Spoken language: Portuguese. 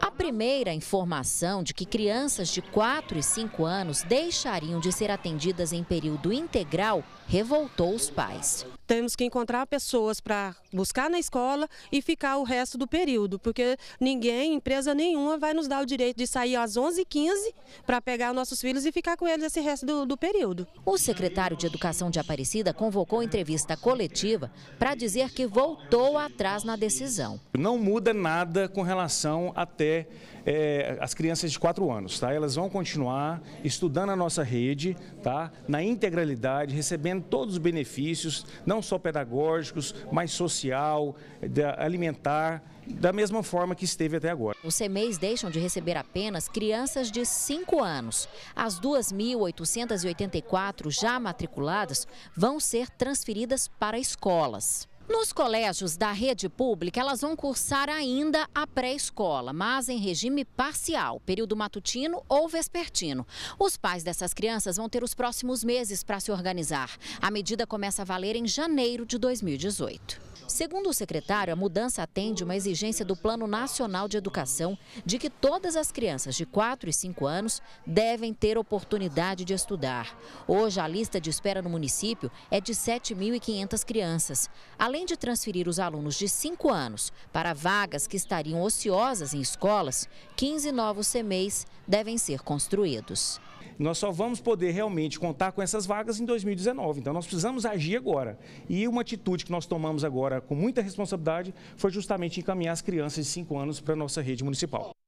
A primeira informação de que crianças de 4 e 5 anos deixariam de ser atendidas em período integral revoltou os pais. Temos que encontrar pessoas para buscar na escola e ficar o resto do período, porque ninguém, empresa nenhuma, vai nos dar o direito de sair às 11h15 para pegar nossos filhos e ficar com eles esse resto do, do período. O secretário de Educação de Aparecida convocou entrevista coletiva para dizer que voltou atrás na decisão. Não muda nada com relação a até é, as crianças de 4 anos. Tá? Elas vão continuar estudando a nossa rede, tá? na integralidade, recebendo todos os benefícios, não só pedagógicos, mas social, alimentar, da mesma forma que esteve até agora. Os CMEs deixam de receber apenas crianças de 5 anos. As 2.884 já matriculadas vão ser transferidas para escolas. Nos colégios da rede pública, elas vão cursar ainda a pré-escola, mas em regime parcial, período matutino ou vespertino. Os pais dessas crianças vão ter os próximos meses para se organizar. A medida começa a valer em janeiro de 2018. Segundo o secretário, a mudança atende uma exigência do Plano Nacional de Educação de que todas as crianças de 4 e 5 anos devem ter oportunidade de estudar. Hoje, a lista de espera no município é de 7.500 crianças. Além de transferir os alunos de 5 anos para vagas que estariam ociosas em escolas, 15 novos semeis devem ser construídos. Nós só vamos poder realmente contar com essas vagas em 2019, então nós precisamos agir agora. E uma atitude que nós tomamos agora com muita responsabilidade foi justamente encaminhar as crianças de 5 anos para a nossa rede municipal.